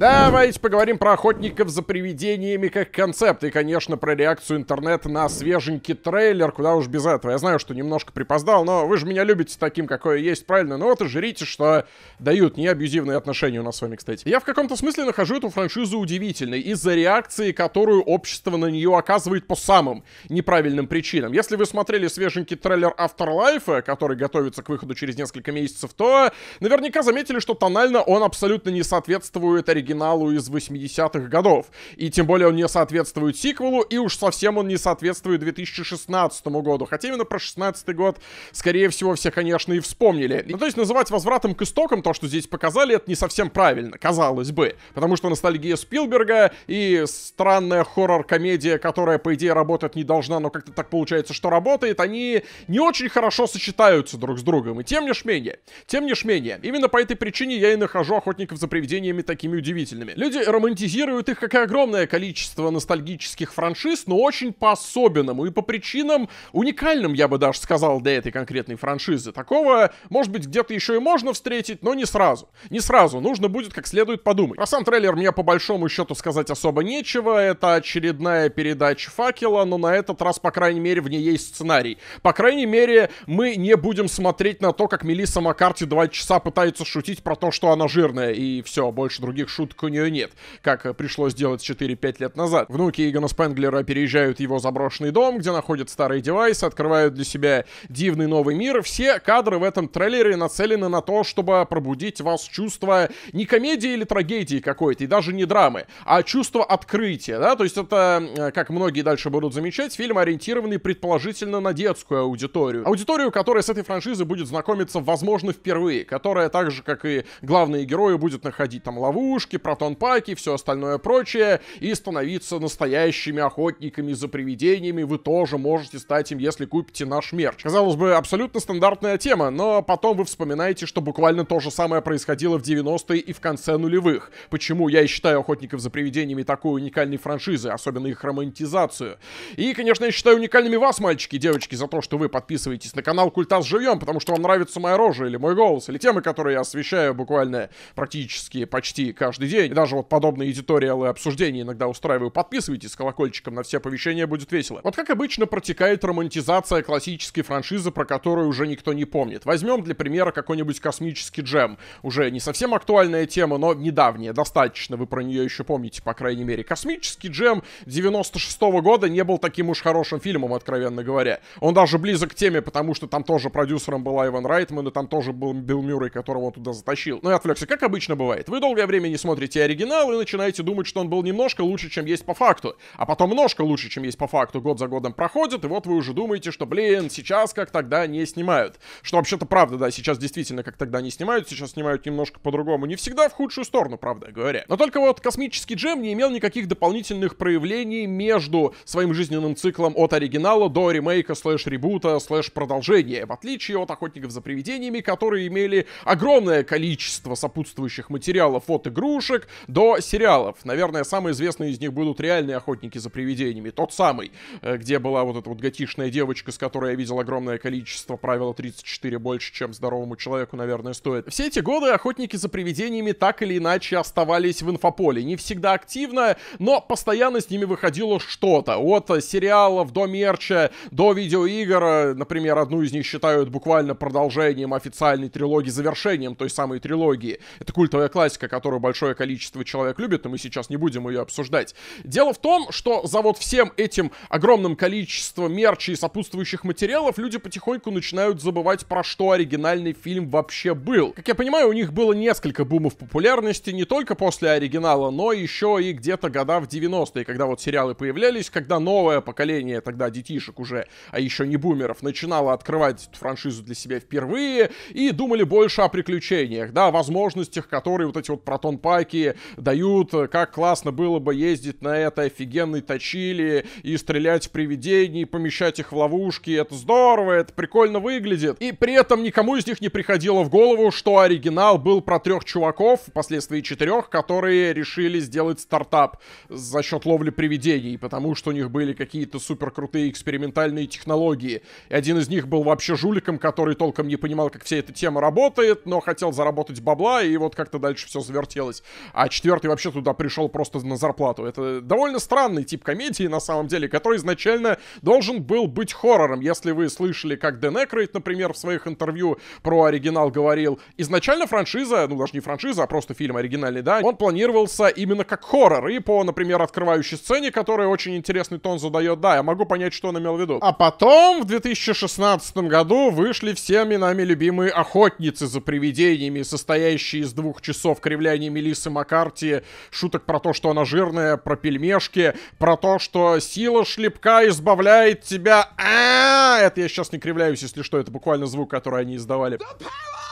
Давайте поговорим про охотников за привидениями как концепт. И, конечно, про реакцию интернета на свеженький трейлер. Куда уж без этого. Я знаю, что немножко припоздал, но вы же меня любите таким, какой есть, правильно? Ну вот и жрите, что дают неабьюзивные отношения у нас с вами, кстати. Я в каком-то смысле нахожу эту франшизу удивительной из-за реакции, которую общество на нее оказывает по самым неправильным причинам. Если вы смотрели свеженький трейлер Afterlife, который готовится к выходу через несколько месяцев, то наверняка заметили, что тонально он абсолютно не соответствует оригиналу оригиналу из 80-х годов. И тем более он не соответствует сиквелу, и уж совсем он не соответствует 2016 году. Хотя именно про 16 год, скорее всего, все, конечно, и вспомнили. Ну, то есть называть возвратом к истокам то, что здесь показали, это не совсем правильно, казалось бы. Потому что ностальгия Спилберга и странная хоррор-комедия, которая, по идее, работать не должна, но как-то так получается, что работает, они не очень хорошо сочетаются друг с другом. И тем не менее, тем не менее, именно по этой причине я и нахожу охотников за привидениями такими удивительными удивительными. Люди романтизируют их, как и огромное количество ностальгических франшиз, но очень по-особенному и по причинам уникальным, я бы даже сказал, для этой конкретной франшизы. Такого, может быть, где-то еще и можно встретить, но не сразу. Не сразу, нужно будет как следует подумать. Про сам трейлер мне по большому счету сказать особо нечего, это очередная передача факела, но на этот раз, по крайней мере, в ней есть сценарий. По крайней мере, мы не будем смотреть на то, как Мелисса Маккарти два часа пытается шутить про то, что она жирная, и все, больше других шут шуток у нее нет, как э, пришлось делать 4-5 лет назад. Внуки Игона Спенглера переезжают в его заброшенный дом, где находят старые девайсы, открывают для себя дивный новый мир. Все кадры в этом трейлере нацелены на то, чтобы пробудить вас чувство не комедии или трагедии какой-то, и даже не драмы, а чувство открытия, да, то есть это, э, как многие дальше будут замечать, фильм ориентированный предположительно на детскую аудиторию. Аудиторию, которая с этой франшизой будет знакомиться, возможно, впервые, которая так же, как и главные герои, будет находить там ловушки, протон-паки, все остальное прочее, и становиться настоящими охотниками за привидениями вы тоже можете стать им, если купите наш мерч. Казалось бы, абсолютно стандартная тема, но потом вы вспоминаете, что буквально то же самое происходило в 90-е и в конце нулевых. Почему я и считаю охотников за привидениями такой уникальной франшизы, особенно их романтизацию. И, конечно, я считаю уникальными вас, мальчики и девочки, за то, что вы подписываетесь на канал Культас Живьем, потому что вам нравится моя рожа, или мой голос, или темы, которые я освещаю буквально практически почти каждый каждый день. И даже вот подобные эдиториалы обсуждения иногда устраиваю. Подписывайтесь колокольчиком на все оповещения, будет весело. Вот как обычно протекает романтизация классической франшизы, про которую уже никто не помнит. Возьмем для примера какой-нибудь космический джем. Уже не совсем актуальная тема, но недавняя, достаточно. Вы про нее еще помните, по крайней мере. Космический джем 96 -го года не был таким уж хорошим фильмом, откровенно говоря. Он даже близок к теме, потому что там тоже продюсером была Иван Райтман, и там тоже был Билл Мюррей, которого туда затащил. Ну и отвлекся, как обычно бывает. Вы долгое время не смотрите смотрите оригинал и начинаете думать, что он был немножко лучше, чем есть по факту. А потом немножко лучше, чем есть по факту. Год за годом проходит, и вот вы уже думаете, что, блин, сейчас как тогда не снимают. Что вообще-то правда, да, сейчас действительно как тогда не снимают, сейчас снимают немножко по-другому. Не всегда в худшую сторону, правда говоря. Но только вот космический джем не имел никаких дополнительных проявлений между своим жизненным циклом от оригинала до ремейка слэш ребута слэш продолжения, в отличие от охотников за привидениями, которые имели огромное количество сопутствующих материалов от игрушек, игрушек до сериалов. Наверное, самые известные из них будут реальные охотники за привидениями. Тот самый, э, где была вот эта вот готишная девочка, с которой я видел огромное количество, правила 34 больше, чем здоровому человеку, наверное, стоит. Все эти годы охотники за привидениями так или иначе оставались в инфополе. Не всегда активно, но постоянно с ними выходило что-то. От сериалов до мерча, до видеоигр. Э, например, одну из них считают буквально продолжением официальной трилогии, завершением той самой трилогии. Это культовая классика, которую большое большое количество человек любит, и мы сейчас не будем ее обсуждать. Дело в том, что за вот всем этим огромным количеством мерчей и сопутствующих материалов люди потихоньку начинают забывать, про что оригинальный фильм вообще был. Как я понимаю, у них было несколько бумов популярности не только после оригинала, но еще и где-то года в 90-е, когда вот сериалы появлялись, когда новое поколение тогда детишек уже, а еще не бумеров, начинало открывать эту франшизу для себя впервые и думали больше о приключениях, да, возможностях, которые вот эти вот протон-пай драки, дают, э, как классно было бы ездить на этой офигенной точили и стрелять в привидений, помещать их в ловушки. Это здорово, это прикольно выглядит. И при этом никому из них не приходило в голову, что оригинал был про трех чуваков, впоследствии четырех, которые решили сделать стартап за счет ловли привидений, потому что у них были какие-то супер крутые экспериментальные технологии. И один из них был вообще жуликом, который толком не понимал, как вся эта тема работает, но хотел заработать бабла, и вот как-то дальше все завертелось а четвертый вообще туда пришел просто на зарплату. Это довольно странный тип комедии, на самом деле, который изначально должен был быть хоррором. Если вы слышали, как Дэн Экрейт, например, в своих интервью про оригинал говорил, изначально франшиза, ну даже не франшиза, а просто фильм оригинальный, да, он планировался именно как хоррор, и по, например, открывающей сцене, которая очень интересный тон задает, да, я могу понять, что он имел в виду. А потом, в 2016 году, вышли всеми нами любимые охотницы за привидениями, состоящие из двух часов кривляния Мелис Мелиссы Маккарти, шуток про то, что она жирная, про пельмешки, про то, что сила шлепка избавляет тебя. А, -а, -а, -а! это я сейчас не кривляюсь, если что, это буквально звук, который они издавали. The power!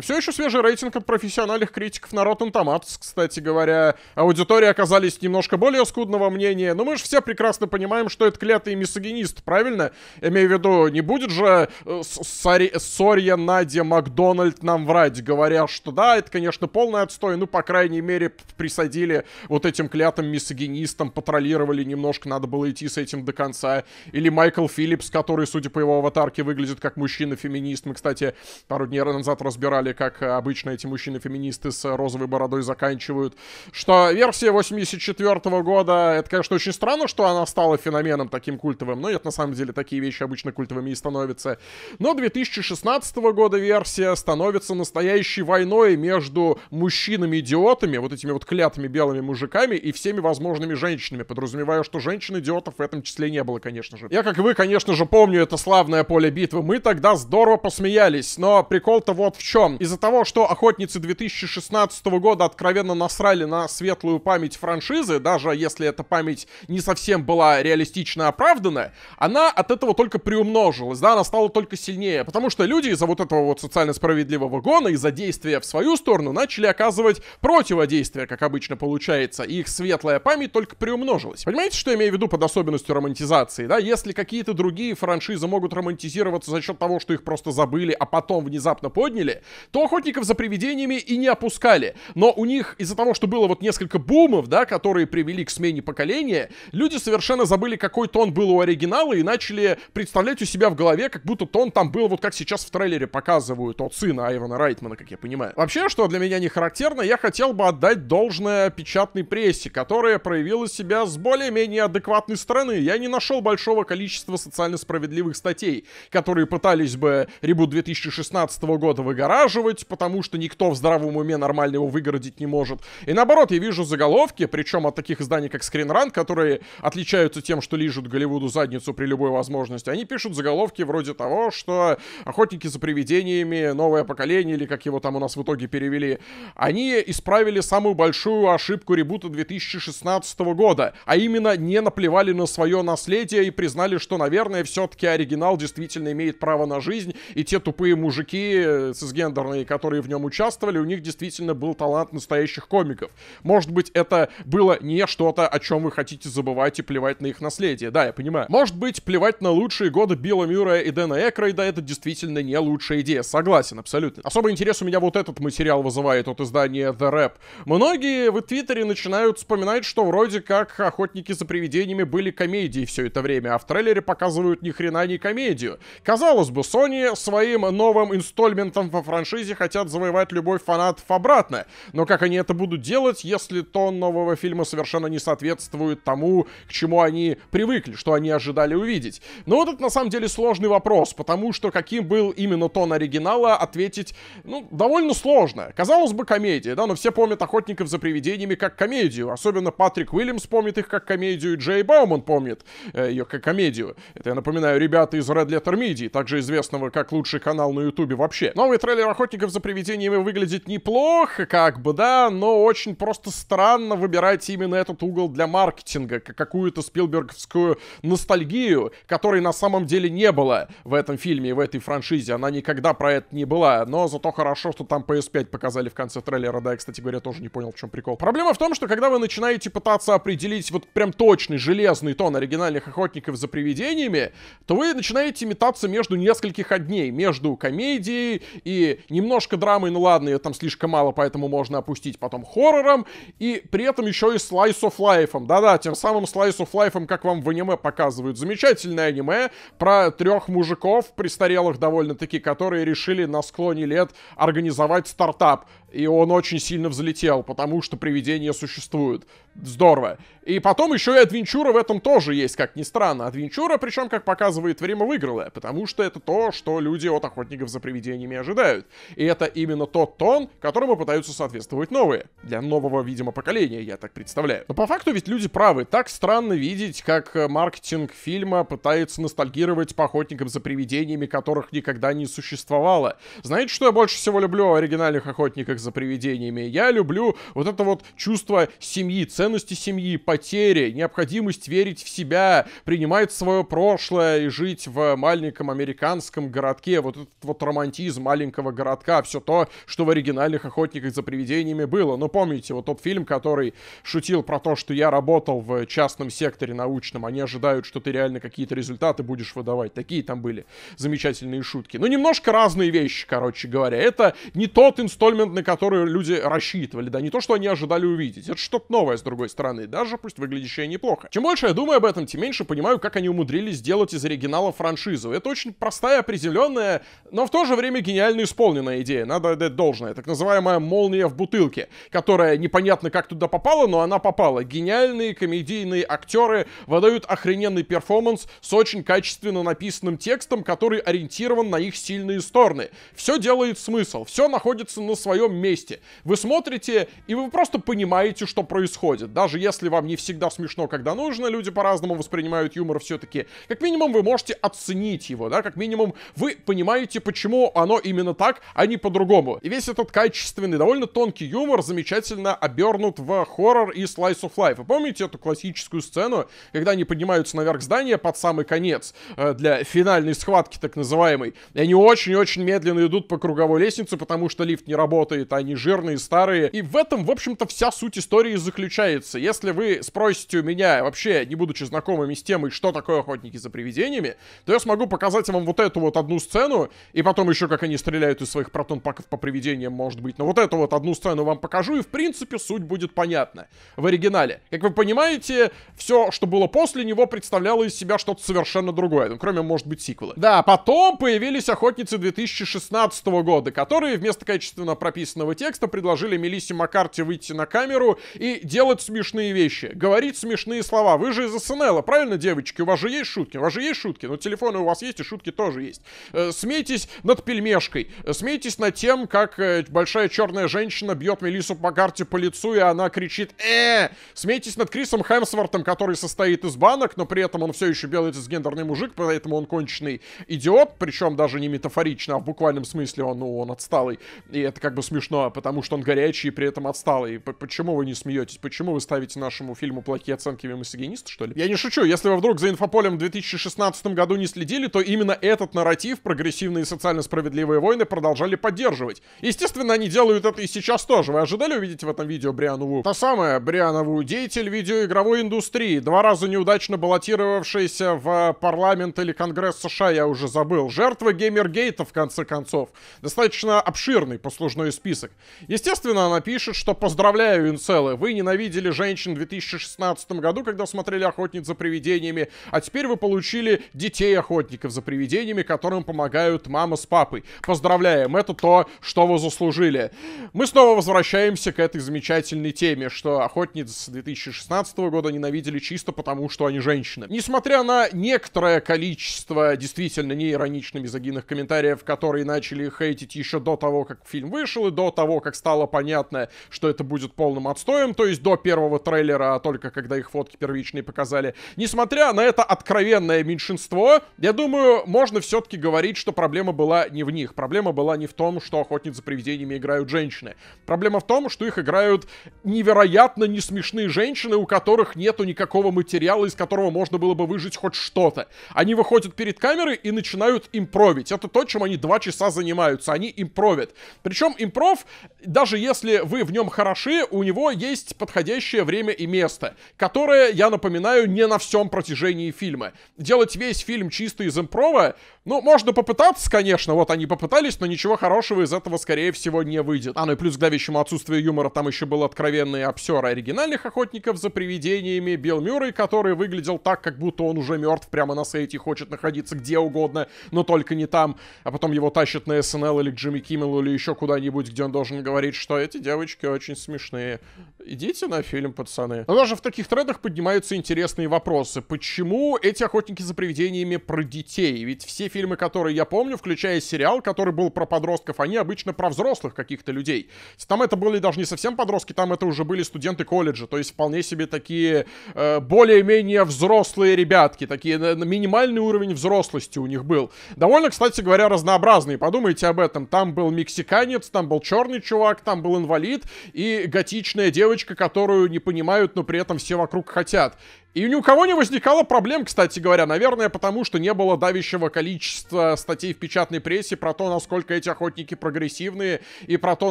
Все еще свежий рейтинг от профессиональных критиков на Rotten Tomatoes, кстати говоря. Аудитория оказались немножко более скудного мнения, но мы же все прекрасно понимаем, что это клятый мисогинист, правильно? Имею в виду, не будет же э, Сорья Надя Макдональд нам врать, говоря, что да, это, конечно, полный отстой, ну, по крайней мере, присадили вот этим клятым мисогинистам, потроллировали немножко, надо было идти с этим до конца. Или Майкл Филлипс, который, судя по его аватарке, выглядит как мужчина-феминист. Мы, кстати, пару дней назад разбирали обсуждали, как обычно эти мужчины-феминисты с розовой бородой заканчивают, что версия 84 -го года, это, конечно, очень странно, что она стала феноменом таким культовым, но нет, на самом деле, такие вещи обычно культовыми и становятся. Но 2016 -го года версия становится настоящей войной между мужчинами-идиотами, вот этими вот клятыми белыми мужиками и всеми возможными женщинами, подразумевая, что женщин-идиотов в этом числе не было, конечно же. Я, как вы, конечно же, помню это славное поле битвы. Мы тогда здорово посмеялись, но прикол-то вот в чем из-за того, что «Охотницы» 2016 года откровенно насрали на светлую память франшизы, даже если эта память не совсем была реалистично оправданная, она от этого только приумножилась, да, она стала только сильнее, потому что люди из-за вот этого вот социально справедливого гона, из-за действия в свою сторону начали оказывать противодействие, как обычно получается, и их светлая память только приумножилась. Понимаете, что я имею в виду под особенностью романтизации, да? Если какие-то другие франшизы могут романтизироваться за счет того, что их просто забыли, а потом внезапно подняли, то охотников за привидениями и не опускали. Но у них из-за того, что было вот несколько бумов, да, которые привели к смене поколения, люди совершенно забыли, какой тон был у оригинала и начали представлять у себя в голове, как будто тон там был вот как сейчас в трейлере показывают от сына Айвана Райтмана, как я понимаю. Вообще, что для меня не характерно, я хотел бы отдать должное печатной прессе, которая проявила себя с более-менее адекватной стороны. Я не нашел большого количества социально справедливых статей, которые пытались бы ребут 2016 года выгораживать, выгораживать, потому что никто в здравом уме нормально его выгородить не может. И наоборот, я вижу заголовки, причем от таких изданий, как Screen которые отличаются тем, что лижут Голливуду задницу при любой возможности. Они пишут заголовки вроде того, что «Охотники за привидениями», «Новое поколение» или как его там у нас в итоге перевели, они исправили самую большую ошибку ребута 2016 года, а именно не наплевали на свое наследие и признали, что, наверное, все-таки оригинал действительно имеет право на жизнь, и те тупые мужики с гендер компьютерные, которые в нем участвовали, у них действительно был талант настоящих комиков. Может быть, это было не что-то, о чем вы хотите забывать и плевать на их наследие. Да, я понимаю. Может быть, плевать на лучшие годы Билла Мюра и Дэна Экрейда, это действительно не лучшая идея. Согласен, абсолютно. Особый интерес у меня вот этот материал вызывает от издания The Rap. Многие в Твиттере начинают вспоминать, что вроде как «Охотники за привидениями» были комедией все это время, а в трейлере показывают ни хрена не комедию. Казалось бы, Sony своим новым инстольментом во франшизе франшизе хотят завоевать любовь фанатов обратно. Но как они это будут делать, если тон нового фильма совершенно не соответствует тому, к чему они привыкли, что они ожидали увидеть? Но ну, вот это на самом деле сложный вопрос, потому что каким был именно тон оригинала, ответить, ну, довольно сложно. Казалось бы, комедия, да, но все помнят «Охотников за привидениями» как комедию. Особенно Патрик Уильямс помнит их как комедию, Джей Бауман помнит э, ее как комедию. Это, я напоминаю, ребята из Red Letter Media, также известного как лучший канал на Ютубе вообще. Новый трейлер охотников за привидениями выглядит неплохо, как бы, да, но очень просто странно выбирать именно этот угол для маркетинга, какую-то спилберговскую ностальгию, которой на самом деле не было в этом фильме и в этой франшизе. Она никогда про это не была, но зато хорошо, что там PS5 показали в конце трейлера, да, я, кстати говоря, тоже не понял, в чем прикол. Проблема в том, что когда вы начинаете пытаться определить вот прям точный железный тон оригинальных охотников за привидениями, то вы начинаете метаться между нескольких одней, между комедией и немножко драмой, ну ладно, ее там слишком мало, поэтому можно опустить потом хоррором, и при этом еще и Slice of лайфом. Да-да, тем самым Slice of лайфом, как вам в аниме показывают. Замечательное аниме про трех мужиков, престарелых довольно-таки, которые решили на склоне лет организовать стартап. И он очень сильно взлетел, потому что привидения существуют. Здорово. И потом еще и адвенчура в этом тоже есть, как ни странно. Адвенчура, причем, как показывает время, выиграла, потому что это то, что люди от охотников за привидениями ожидают. И это именно тот тон, которому пытаются соответствовать новые. Для нового, видимо, поколения, я так представляю. Но по факту ведь люди правы. Так странно видеть, как э, маркетинг фильма пытается ностальгировать по охотникам за привидениями, которых никогда не существовало. Знаете, что я больше всего люблю о оригинальных охотниках за привидениями. Я люблю вот это вот чувство семьи, ценности семьи, потери, необходимость верить в себя, принимать свое прошлое и жить в маленьком американском городке. Вот этот вот романтизм маленького городка, все то, что в оригинальных «Охотниках за привидениями» было. Но помните, вот тот фильм, который шутил про то, что я работал в частном секторе научном, они ожидают, что ты реально какие-то результаты будешь выдавать. Такие там были замечательные шутки. Но ну, немножко разные вещи, короче говоря. Это не тот инстольмент, на который которую люди рассчитывали, да не то, что они ожидали увидеть. Это что-то новое, с другой стороны, даже пусть выглядящее неплохо. Чем больше я думаю об этом, тем меньше понимаю, как они умудрились сделать из оригинала франшизу. Это очень простая, определенная, но в то же время гениально исполненная идея, надо отдать должное. Так называемая молния в бутылке, которая непонятно как туда попала, но она попала. Гениальные комедийные актеры выдают охрененный перформанс с очень качественно написанным текстом, который ориентирован на их сильные стороны. Все делает смысл, все находится на своем месте. Вы смотрите, и вы просто понимаете, что происходит. Даже если вам не всегда смешно, когда нужно, люди по-разному воспринимают юмор все-таки. Как минимум, вы можете оценить его, да, как минимум, вы понимаете, почему оно именно так, а не по-другому. И весь этот качественный, довольно тонкий юмор замечательно обернут в хоррор и slice of life. Вы помните эту классическую сцену, когда они поднимаются наверх здания под самый конец э, для финальной схватки так называемой, и они очень-очень медленно идут по круговой лестнице, потому что лифт не работает, работает, а не жирные, старые. И в этом, в общем-то, вся суть истории заключается. Если вы спросите у меня, вообще, не будучи знакомыми с темой, что такое охотники за привидениями, то я смогу показать вам вот эту вот одну сцену, и потом еще, как они стреляют из своих протон-паков по привидениям, может быть. Но вот эту вот одну сцену вам покажу, и, в принципе, суть будет понятна в оригинале. Как вы понимаете, все, что было после него, представляло из себя что-то совершенно другое, ну, кроме, может быть, сиквела. Да, потом появились охотницы 2016 года, которые вместо качественно прописанных написанного текста предложили Мелиссе Маккарти выйти на камеру и делать смешные вещи, говорить смешные слова. Вы же из СНЛ, правильно, девочки? У вас же есть шутки? У вас же есть шутки? Но телефоны у вас есть, и шутки тоже есть. Э, смейтесь над пельмешкой. Э, смейтесь над тем, как э, большая черная женщина бьет Мелиссу Маккарти по лицу, и она кричит э Смейтесь над Крисом Хемсвортом, который состоит из банок, но при этом он все еще белый гендерный мужик, поэтому он конченый идиот, причем даже не метафорично, а в буквальном смысле он, ну, он отсталый. И это как бы смешно смешно, а потому что он горячий и при этом отсталый. П почему вы не смеетесь? Почему вы ставите нашему фильму плохие оценки мимо сагиниста, что ли? Я не шучу, если вы вдруг за инфополем в 2016 году не следили, то именно этот нарратив прогрессивные и социально справедливые войны продолжали поддерживать. Естественно, они делают это и сейчас тоже. Вы ожидали увидеть в этом видео Брианову? Та самая Брианову, деятель видеоигровой индустрии, два раза неудачно баллотировавшаяся в парламент или Конгресс США, я уже забыл. Жертва Геймергейта, в конце концов. Достаточно обширный послужной список список. Естественно, она пишет, что поздравляю, инцелы, вы ненавидели женщин в 2016 году, когда смотрели «Охотниц за привидениями», а теперь вы получили детей-охотников за привидениями, которым помогают мама с папой. Поздравляем, это то, что вы заслужили. Мы снова возвращаемся к этой замечательной теме, что «Охотниц» 2016 года ненавидели чисто потому, что они женщины. Несмотря на некоторое количество действительно неиронично мизогинных комментариев, которые начали хейтить еще до того, как фильм вышел, и до до того, как стало понятно, что это будет полным отстоем, то есть до первого трейлера, а только когда их фотки первичные показали. Несмотря на это откровенное меньшинство, я думаю, можно все-таки говорить, что проблема была не в них. Проблема была не в том, что охотницы за привидениями играют женщины. Проблема в том, что их играют невероятно несмешные женщины, у которых нету никакого материала, из которого можно было бы выжить хоть что-то. Они выходят перед камерой и начинают импровить. Это то, чем они два часа занимаются. Они импровят. Причем импров концов, даже если вы в нем хороши, у него есть подходящее время и место, которое, я напоминаю, не на всем протяжении фильма. Делать весь фильм чисто из импрова, ну, можно попытаться, конечно, вот они попытались, но ничего хорошего из этого, скорее всего, не выйдет. А, ну и плюс к давящему отсутствию юмора там еще был откровенный обсер оригинальных охотников за привидениями, Билл Мюррей, который выглядел так, как будто он уже мертв прямо на сайте и хочет находиться где угодно, но только не там, а потом его тащат на СНЛ или к Джимми Киммелу или еще куда-нибудь, где он должен говорить, что эти девочки очень смешные. Идите на фильм, пацаны. Но даже в таких трендах поднимаются интересные вопросы. Почему эти охотники за привидениями про детей? Ведь все фильмы, которые я помню, включая сериал, который был про подростков, они обычно про взрослых каких-то людей. Там это были даже не совсем подростки, там это уже были студенты колледжа. То есть вполне себе такие э, более-менее взрослые ребятки. Такие на, э, на минимальный уровень взрослости у них был. Довольно, кстати говоря, разнообразные. Подумайте об этом. Там был мексиканец, там был человек черный чувак там был инвалид, и готичная девочка, которую не понимают, но при этом все вокруг хотят. И ни у кого не возникало проблем, кстати говоря. Наверное, потому что не было давящего количества статей в печатной прессе про то, насколько эти охотники прогрессивные, и про то,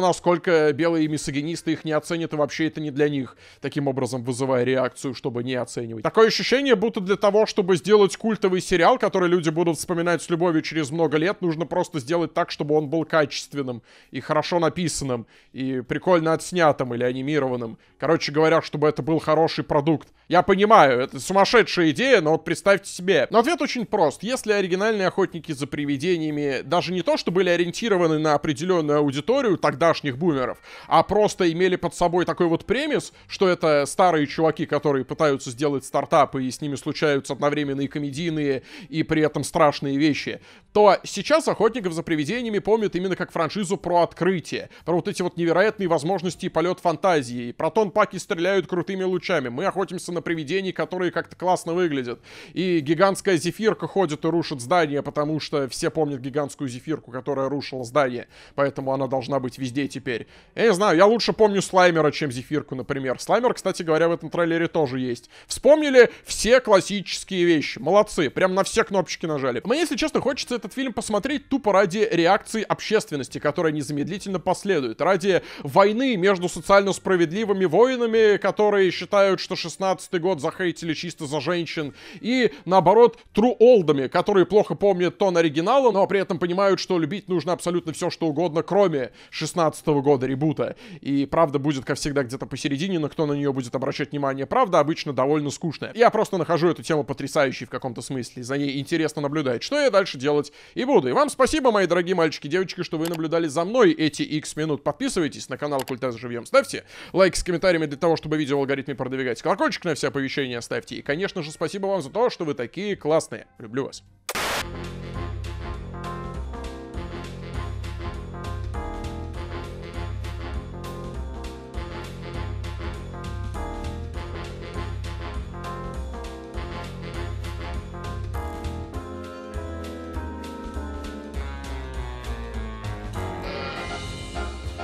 насколько белые миссогенисты их не оценят, и вообще это не для них, таким образом вызывая реакцию, чтобы не оценивать. Такое ощущение, будто для того, чтобы сделать культовый сериал, который люди будут вспоминать с любовью через много лет, нужно просто сделать так, чтобы он был качественным, и хорошо написанным, и прикольно отснятым или анимированным. Короче говоря, чтобы это был хороший продукт. Я понимаю, понимаю, это сумасшедшая идея, но вот представьте себе. Но ответ очень прост. Если оригинальные охотники за привидениями даже не то, что были ориентированы на определенную аудиторию тогдашних бумеров, а просто имели под собой такой вот премис, что это старые чуваки, которые пытаются сделать стартапы, и с ними случаются одновременно и комедийные, и при этом страшные вещи, то сейчас охотников за привидениями помнят именно как франшизу про открытие, про вот эти вот невероятные возможности и полет фантазии, и про паки стреляют крутыми лучами, мы охотимся на привидений, которые как-то классно выглядят. И гигантская зефирка ходит и рушит здание, потому что все помнят гигантскую зефирку, которая рушила здание. Поэтому она должна быть везде теперь. Я не знаю, я лучше помню Слаймера, чем зефирку, например. Слаймер, кстати говоря, в этом трейлере тоже есть. Вспомнили все классические вещи. Молодцы. Прям на все кнопочки нажали. Мне, если честно, хочется этот фильм посмотреть тупо ради реакции общественности, которая незамедлительно последует. Ради войны между социально справедливыми воинами, которые считают, что 16-й год захейтил зрителей чисто за женщин, и наоборот тру-олдами, которые плохо помнят тон оригинала, но при этом понимают, что любить нужно абсолютно все, что угодно, кроме 16 -го года ребута. И правда будет, как всегда, где-то посередине, но кто на нее будет обращать внимание, правда обычно довольно скучная. Я просто нахожу эту тему потрясающей в каком-то смысле, за ней интересно наблюдать, что я дальше делать и буду. И вам спасибо, мои дорогие мальчики и девочки, что вы наблюдали за мной эти x минут. Подписывайтесь на канал Культас Живьем, ставьте лайк с комментариями для того, чтобы видео в алгоритме продвигать. Колокольчик на все оповещения ставьте. И, конечно же, спасибо вам за то, что вы такие классные. Люблю вас.